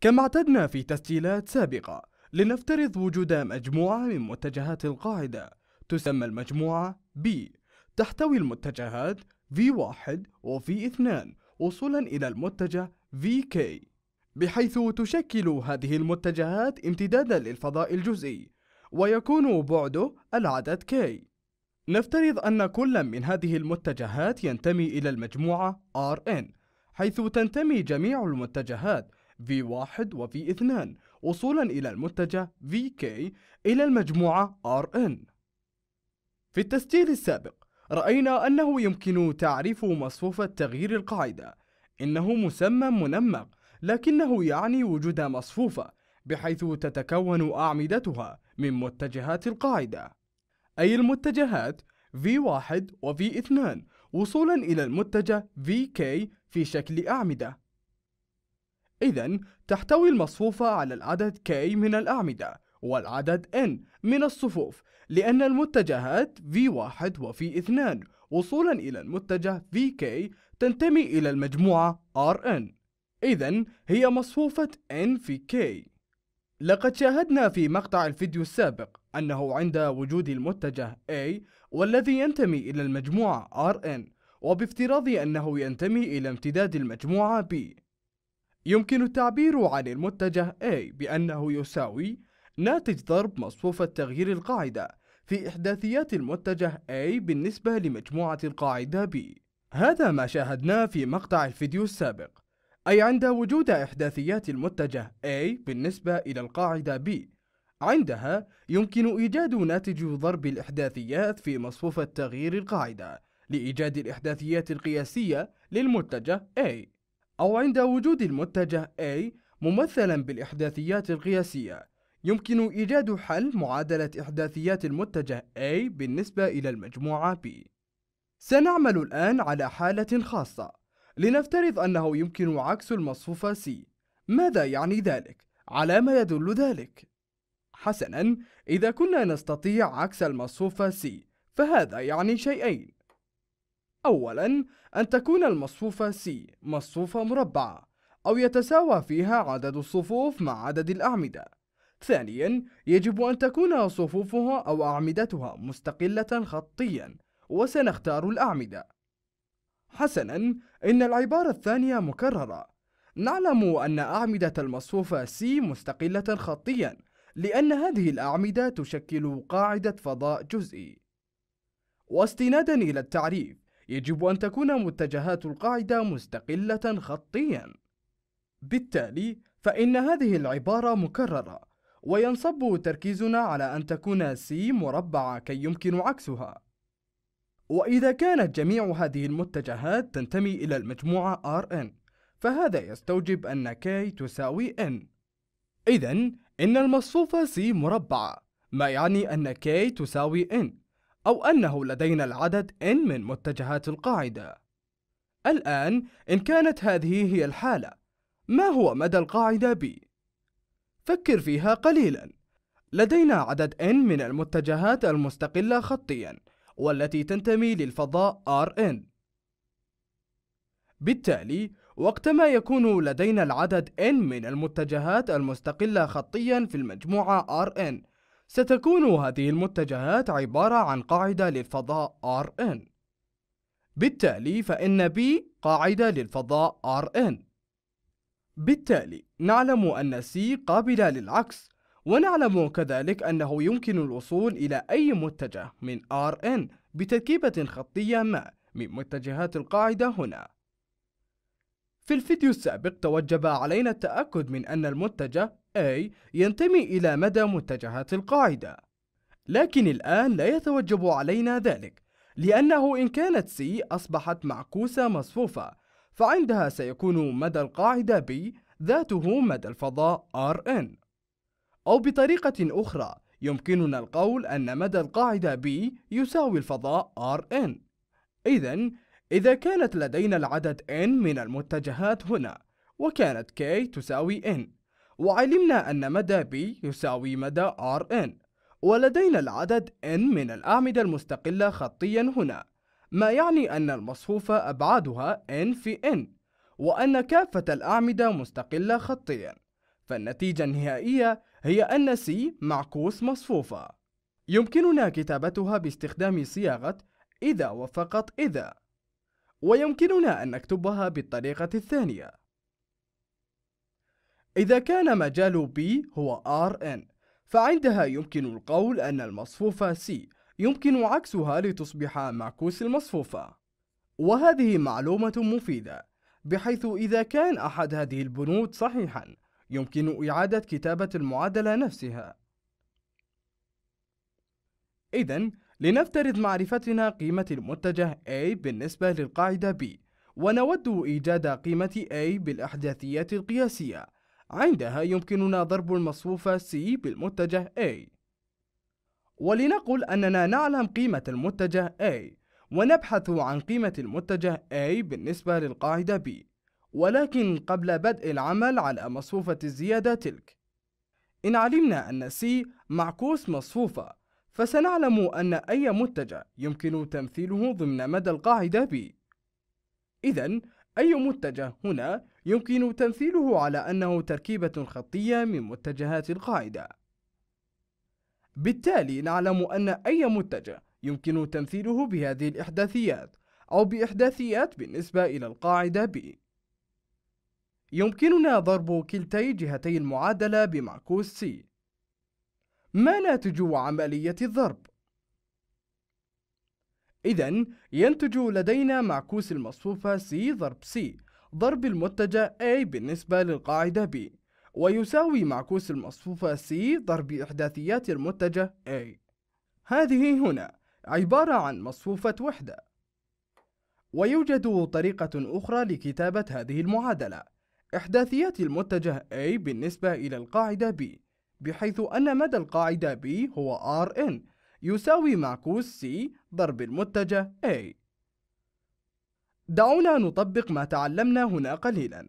كما اعتدنا في تسجيلات سابقة لنفترض وجود مجموعة من متجهات القاعدة تسمى المجموعة B تحتوي المتجهات V1 و V2 وصولا إلى المتجه VK بحيث تشكل هذه المتجهات امتدادا للفضاء الجزئي ويكون بعده العدد K نفترض أن كل من هذه المتجهات ينتمي إلى المجموعة RN حيث تنتمي جميع المتجهات V1 و V2 وصولا إلى المتجه VK إلى المجموعة RN في التسجيل السابق رأينا أنه يمكن تعريف مصفوفة تغيير القاعدة إنه مسمى منمق لكنه يعني وجود مصفوفة بحيث تتكون أعمدتها من متجهات القاعدة أي المتجهات V1 و V2 وصولا إلى المتجه VK في شكل أعمدة إذا تحتوي المصفوفة على العدد K من الأعمدة والعدد N من الصفوف لأن المتجهات V1 و V2 وصولا إلى المتجه VK تنتمي إلى المجموعة RN إذا هي مصفوفة N في K لقد شاهدنا في مقطع الفيديو السابق أنه عند وجود المتجه A والذي ينتمي إلى المجموعة RN وبافتراض أنه ينتمي إلى امتداد المجموعة B يمكن التعبير عن المتجه A بأنه يساوي ناتج ضرب مصفوفة تغيير القاعدة في إحداثيات المتجه A بالنسبة لمجموعة القاعدة B هذا ما شاهدناه في مقطع الفيديو السابق أي عند وجود إحداثيات المتجه A بالنسبة إلى القاعدة B عندها يمكن إيجاد ناتج ضرب الإحداثيات في مصفوفة تغيير القاعدة لإيجاد الإحداثيات القياسية للمتجه A أو عند وجود المتجه A ممثلا بالإحداثيات القياسية يمكن إيجاد حل معادلة إحداثيات المتجه A بالنسبة إلى المجموعة B سنعمل الآن على حالة خاصة لنفترض أنه يمكن عكس المصفوفة C ماذا يعني ذلك؟ على ما يدل ذلك؟ حسناً إذا كنا نستطيع عكس المصفوفة C فهذا يعني شيئين أولا أن تكون المصفوفة C مصفوفة مربعة أو يتساوى فيها عدد الصفوف مع عدد الأعمدة ثانيا يجب أن تكون صفوفها أو أعمدتها مستقلة خطيا وسنختار الأعمدة حسنا إن العبارة الثانية مكررة نعلم أن أعمدة المصفوفة C مستقلة خطيا لأن هذه الأعمدة تشكل قاعدة فضاء جزئي واستنادا إلى التعريف يجب أن تكون متجهات القاعدة مستقلة خطيا بالتالي فإن هذه العبارة مكررة وينصب تركيزنا على أن تكون C مربعة كي يمكن عكسها وإذا كانت جميع هذه المتجهات تنتمي إلى المجموعة Rn فهذا يستوجب أن K تساوي N إذن إن المصفوفة C مربعة ما يعني أن K تساوي N أو أنه لدينا العدد n من متجهات القاعدة الآن إن كانت هذه هي الحالة ما هو مدى القاعدة B؟ فكر فيها قليلا لدينا عدد n من المتجهات المستقلة خطيا والتي تنتمي للفضاء Rn بالتالي وقتما يكون لدينا العدد n من المتجهات المستقلة خطيا في المجموعة Rn ستكون هذه المتجهات عبارة عن قاعدة للفضاء Rn بالتالي فإن B قاعدة للفضاء Rn بالتالي نعلم أن C قابلة للعكس ونعلم كذلك أنه يمكن الوصول إلى أي متجه من Rn بتركيبة خطية ما من متجهات القاعدة هنا في الفيديو السابق توجب علينا التأكد من أن المتجه أي ينتمي إلى مدى متجهات القاعدة لكن الآن لا يتوجب علينا ذلك لأنه إن كانت C أصبحت معكوسة مصفوفة فعندها سيكون مدى القاعدة B ذاته مدى الفضاء Rn أو بطريقة أخرى يمكننا القول أن مدى القاعدة B يساوي الفضاء Rn إذا إذا كانت لدينا العدد n من المتجهات هنا وكانت k تساوي n وعلمنا أن مدى B يساوي مدى Rn ولدينا العدد n من الأعمدة المستقلة خطيا هنا ما يعني أن المصفوفة أبعادها n في n وأن كافة الأعمدة مستقلة خطيا فالنتيجة النهائية هي أن C معكوس مصفوفة يمكننا كتابتها باستخدام صياغة إذا وفقط إذا ويمكننا أن نكتبها بالطريقة الثانية إذا كان مجال B هو Rn فعندها يمكن القول أن المصفوفة C يمكن عكسها لتصبح معكوس المصفوفة وهذه معلومة مفيدة بحيث إذا كان أحد هذه البنود صحيحا يمكن إعادة كتابة المعادلة نفسها إذا لنفترض معرفتنا قيمة المتجه A بالنسبة للقاعدة B ونود إيجاد قيمة A بالإحداثيات القياسية عندها يمكننا ضرب المصفوفة C بالمتجه A ولنقل أننا نعلم قيمة المتجه A ونبحث عن قيمة المتجه A بالنسبة للقاعدة B ولكن قبل بدء العمل على مصفوفة الزيادة تلك إن علمنا أن C معكوس مصفوفة فسنعلم أن أي متجه يمكن تمثيله ضمن مدى القاعدة B إذن أي متجه هنا يمكن تمثيله على أنه تركيبة خطية من متجهات القاعدة بالتالي نعلم أن أي متجه يمكن تمثيله بهذه الإحداثيات أو بإحداثيات بالنسبة إلى القاعدة B يمكننا ضرب كلتي جهتي المعادلة بمعكوس C ما ناتج عملية الضرب؟ إذن ينتج لدينا معكوس المصفوفة C ضرب C ضرب المتجه A بالنسبة للقاعدة B ويساوي معكوس المصفوفة C ضرب إحداثيات المتجه A هذه هنا عبارة عن مصفوفة وحدة ويوجد طريقة أخرى لكتابة هذه المعادلة إحداثيات المتجه A بالنسبة إلى القاعدة B بحيث أن مدى القاعدة B هو Rn يساوي معكوس C ضرب المتجه A دعونا نطبق ما تعلمنا هنا قليلا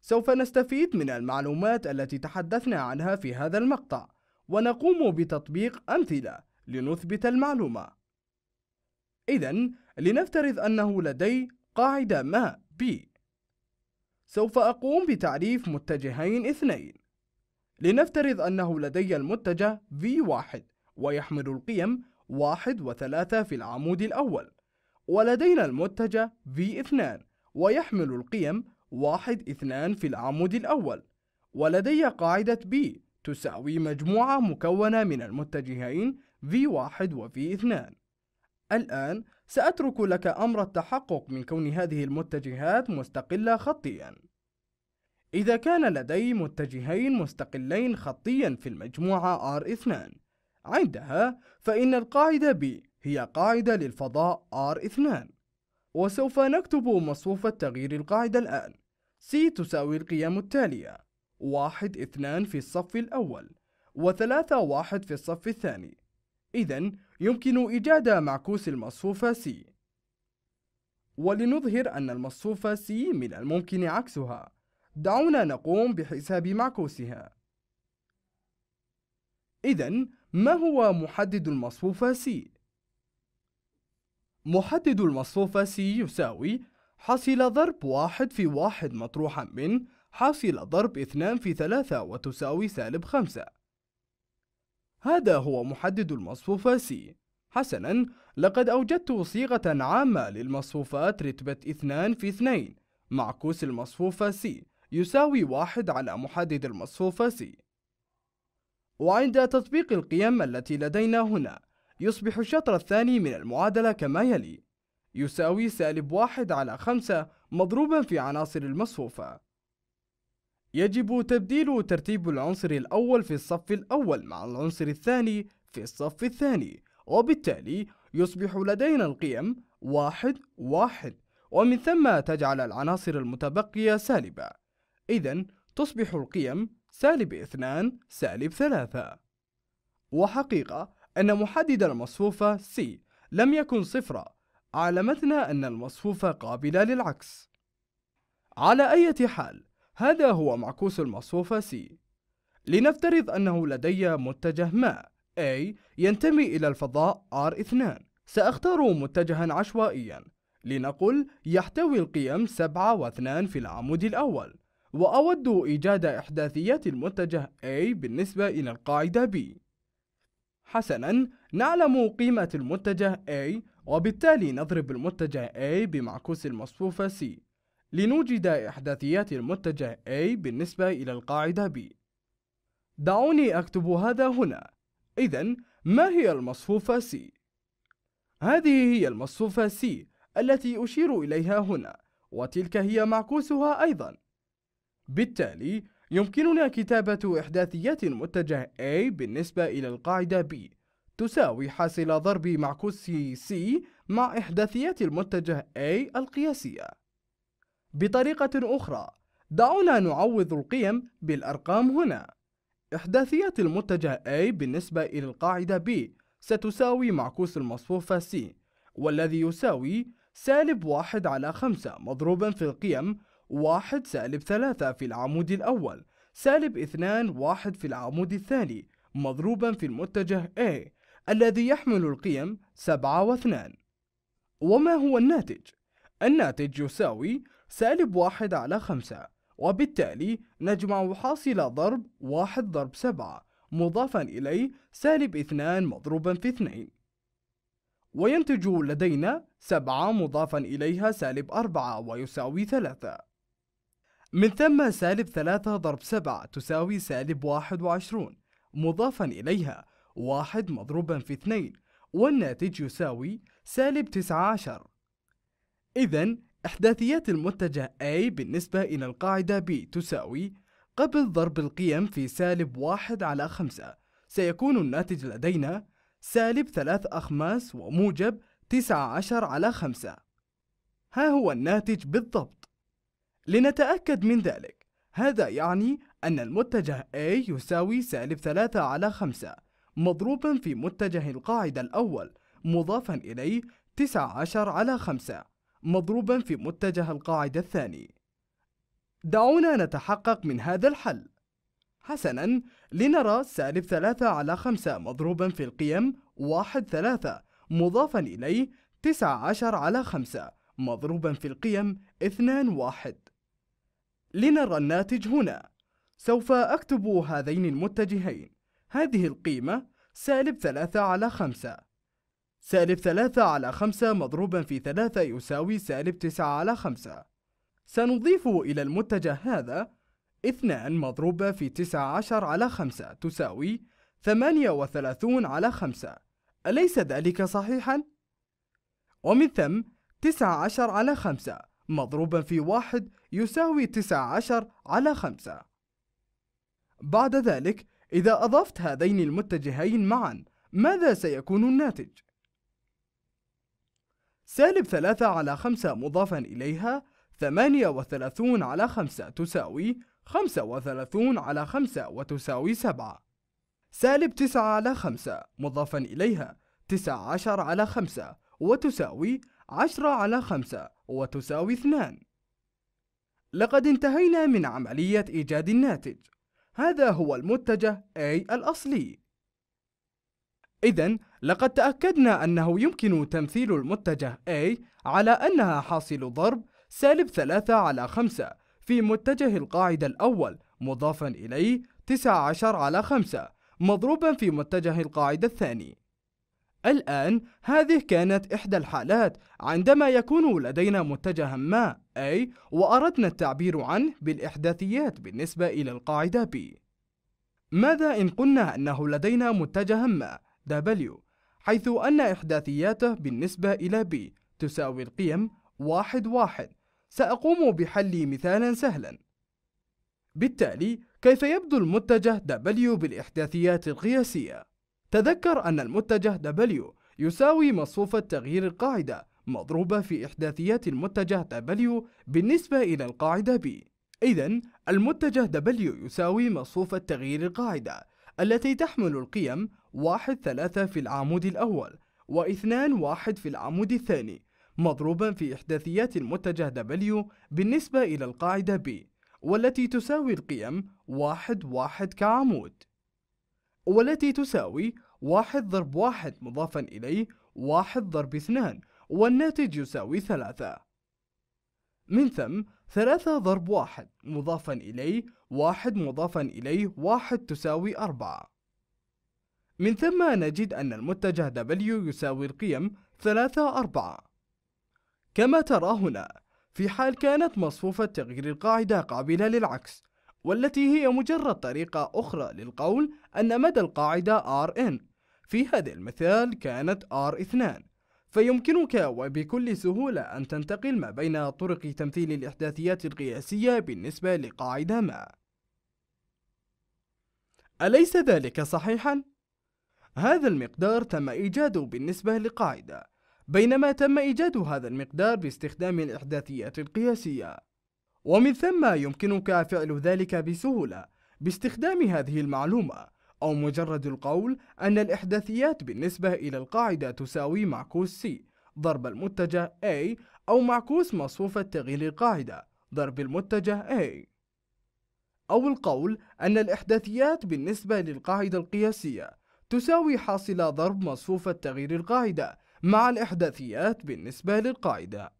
سوف نستفيد من المعلومات التي تحدثنا عنها في هذا المقطع ونقوم بتطبيق أمثلة لنثبت المعلومة إذا لنفترض أنه لدي قاعدة ما B سوف أقوم بتعريف متجهين اثنين لنفترض أنه لدي المتجه V1 ويحمل القيم 1 و 3 في العمود الأول ولدينا المتجه V2 ويحمل القيم 1 2 في العمود الأول ولدي قاعدة B تساوي مجموعة مكونة من المتجهين V1 و V2 الآن سأترك لك أمر التحقق من كون هذه المتجهات مستقلة خطياً إذا كان لدي متجهين مستقلين خطياً في المجموعة R2 عندها فإن القاعدة B هي قاعدة للفضاء R2 وسوف نكتب مصفوفة تغيير القاعدة الآن C تساوي القيم التالية 1 2 في الصف الأول و 3 1 في الصف الثاني إذا يمكن إيجاد معكوس المصفوفة C ولنظهر أن المصفوفة C من الممكن عكسها دعونا نقوم بحساب معكوسها إذا ما هو محدد المصفوفة C؟ محدد المصفوفة C يساوي حاصل ضرب واحد في واحد مطروحا من حاصل ضرب اثنان في ثلاثة وتساوي سالب خمسة هذا هو محدد المصفوفة C حسنا لقد أوجدت صيغة عامة للمصفوفات رتبة اثنان في اثنين معكوس المصفوفة C يساوي واحد على محدد المصفوفة C وعند تطبيق القيم التي لدينا هنا يصبح الشطر الثاني من المعادلة كما يلي يساوي سالب واحد على خمسة مضروبا في عناصر المصفوفة يجب تبديل ترتيب العنصر الأول في الصف الأول مع العنصر الثاني في الصف الثاني وبالتالي يصبح لدينا القيم واحد واحد ومن ثم تجعل العناصر المتبقية سالبة إذا تصبح القيم سالب اثنان سالب ثلاثة وحقيقة أن محدد المصفوفة C لم يكن صفرا علمتنا أن المصفوفة قابلة للعكس على أي حال هذا هو معكوس المصفوفة C لنفترض أنه لدي متجه ما A ينتمي إلى الفضاء R2 سأختار متجها عشوائيا لنقل يحتوي القيم 7 و2 في العمود الأول وأود إيجاد إحداثيات المتجه A بالنسبة إلى القاعدة B حسنا نعلم قيمة المتجه A وبالتالي نضرب المتجه A بمعكوس المصفوفة C لنوجد إحداثيات المتجه A بالنسبة إلى القاعدة B دعوني أكتب هذا هنا إذا ما هي المصفوفة C؟ هذه هي المصفوفة C التي أشير إليها هنا وتلك هي معكوسها أيضا بالتالي يمكننا كتابة إحداثيات متجه A بالنسبة إلى القاعدة B تساوي حاصل ضرب معكوس C مع إحداثيات المتجه A القياسية بطريقة أخرى دعونا نعوض القيم بالأرقام هنا إحداثيات المتجه A بالنسبة إلى القاعدة B ستساوي معكوس المصفوفة C والذي يساوي سالب واحد على خمسة مضروبا في القيم واحد سالب ثلاثة في العمود الأول سالب اثنان واحد في العمود الثاني مضروبا في المتجه A الذي يحمل القيم سبعة واثنان وما هو الناتج؟ الناتج يساوي سالب واحد على خمسة وبالتالي نجمع حاصل ضرب واحد ضرب سبعة مضافا إليه سالب اثنان مضروبا في اثنين وينتج لدينا سبعة مضافا إليها سالب أربعة ويساوي ثلاثة من ثم سالب 3 ضرب 7 تساوي سالب 21 مضافا إليها 1 مضروبا في 2 والناتج يساوي سالب 19 إذا إحداثيات المتجه A بالنسبة إلى القاعدة B تساوي قبل ضرب القيم في سالب 1 على 5 سيكون الناتج لدينا سالب 3 أخماس وموجب 19 على 5 ها هو الناتج بالضبط لنتأكد من ذلك هذا يعني أن المتجه A يساوي سالب 3 على 5 مضروبا في متجه القاعدة الأول مضافا إليه 19 على 5 مضروبا في متجه القاعدة الثاني دعونا نتحقق من هذا الحل حسنا لنرى سالب 3 على 5 مضروبا في القيم 1 3 مضافا إليه 19 على 5 مضروبا في القيم 2 1 لنرى الناتج هنا سوف أكتب هذين المتجهين هذه القيمة سالب ثلاثة على خمسة سالب ثلاثة على خمسة مضروبا في ثلاثة يساوي سالب تسعة على خمسة سنضيف إلى المتجه هذا اثنان مضروبة في تسعة عشر على خمسة تساوي ثمانية وثلاثون على خمسة أليس ذلك صحيحا؟ ومن ثم تسعة عشر على خمسة مضروبا في واحد يساوي 19 على 5 بعد ذلك إذا أضفت هذين المتجهين معا ماذا سيكون الناتج؟ سالب 3 على 5 مضافا إليها 38 على 5 تساوي 35 على 5 وتساوي 7 سالب 9 على 5 مضافا إليها 19 على 5 وتساوي 10 على 5 وتساوي 2 لقد انتهينا من عملية إيجاد الناتج هذا هو المتجه A الأصلي إذا لقد تأكدنا أنه يمكن تمثيل المتجه A على أنها حاصل ضرب سالب 3 على 5 في متجه القاعدة الأول مضافا إليه 19 على 5 مضروبا في متجه القاعدة الثاني الآن هذه كانت إحدى الحالات عندما يكون لدينا متجها ما أي وأردنا التعبير عنه بالإحداثيات بالنسبة إلى القاعدة B ماذا إن قلنا أنه لدينا متجها ما W حيث أن إحداثياته بالنسبة إلى B تساوي القيم واحد واحد سأقوم بحل مثالا سهلا بالتالي كيف يبدو المتجه W بالإحداثيات القياسية؟ تذكر أن المتجه W يساوي مصفوفة تغيير القاعدة مضروبة في إحداثيات المتجه W بالنسبة إلى القاعدة B إذن المتجه W يساوي مصفوفة تغيير القاعدة التي تحمل القيم 1 3 في العمود الأول و2 1 في العمود الثاني مضروبا في إحداثيات المتجه W بالنسبة إلى القاعدة B والتي تساوي القيم 1 1 كعمود والتي تساوي واحد ضرب واحد مضافا إليه واحد ضرب اثنان والناتج يساوي ثلاثة من ثم ثلاثة ضرب واحد مضافا إليه واحد مضافا إليه واحد تساوي أربعة من ثم نجد أن المتجه W يساوي القيم ثلاثة أربعة كما ترى هنا في حال كانت مصفوفة تغيير القاعدة قابلة للعكس والتي هي مجرد طريقة أخرى للقول أن مدى القاعدة Rn في هذا المثال كانت R2 فيمكنك وبكل سهولة أن تنتقل ما بين طرق تمثيل الإحداثيات القياسية بالنسبة لقاعدة ما أليس ذلك صحيحا؟ هذا المقدار تم إيجاده بالنسبة لقاعدة بينما تم إيجاد هذا المقدار باستخدام الإحداثيات القياسية ومن ثم يمكنك فعل ذلك بسهولة باستخدام هذه المعلومة أو مجرد القول أن الإحداثيات بالنسبة إلى القاعدة تساوي معكوس C ضرب المتجه A أو معكوس مصفوفة تغيير القاعدة ضرب المتجه A أو القول أن الإحداثيات بالنسبة للقاعدة القياسية تساوي حاصل ضرب مصفوفة تغيير القاعدة مع الإحداثيات بالنسبة للقاعدة